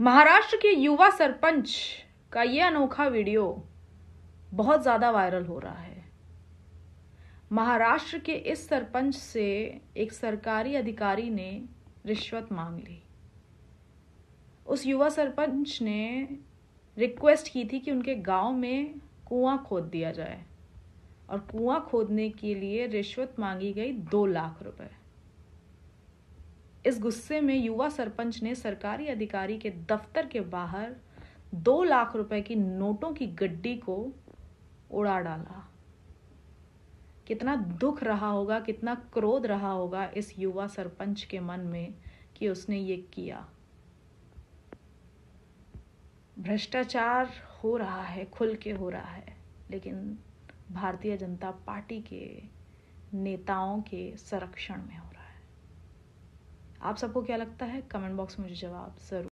महाराष्ट्र के युवा सरपंच का ये अनोखा वीडियो बहुत ज़्यादा वायरल हो रहा है महाराष्ट्र के इस सरपंच से एक सरकारी अधिकारी ने रिश्वत मांग ली उस युवा सरपंच ने रिक्वेस्ट की थी कि उनके गांव में कुआं खोद दिया जाए और कुआं खोदने के लिए रिश्वत मांगी गई दो लाख रुपए इस गुस्से में युवा सरपंच ने सरकारी अधिकारी के दफ्तर के बाहर दो लाख रुपए की नोटों की गड्डी को उड़ा डाला कितना दुख रहा होगा कितना क्रोध रहा होगा इस युवा सरपंच के मन में कि उसने ये किया भ्रष्टाचार हो रहा है खुल के हो रहा है लेकिन भारतीय जनता पार्टी के नेताओं के संरक्षण में हो रहा है आप सबको क्या लगता है कमेंट बॉक्स में मुझे जवाब ज़रूर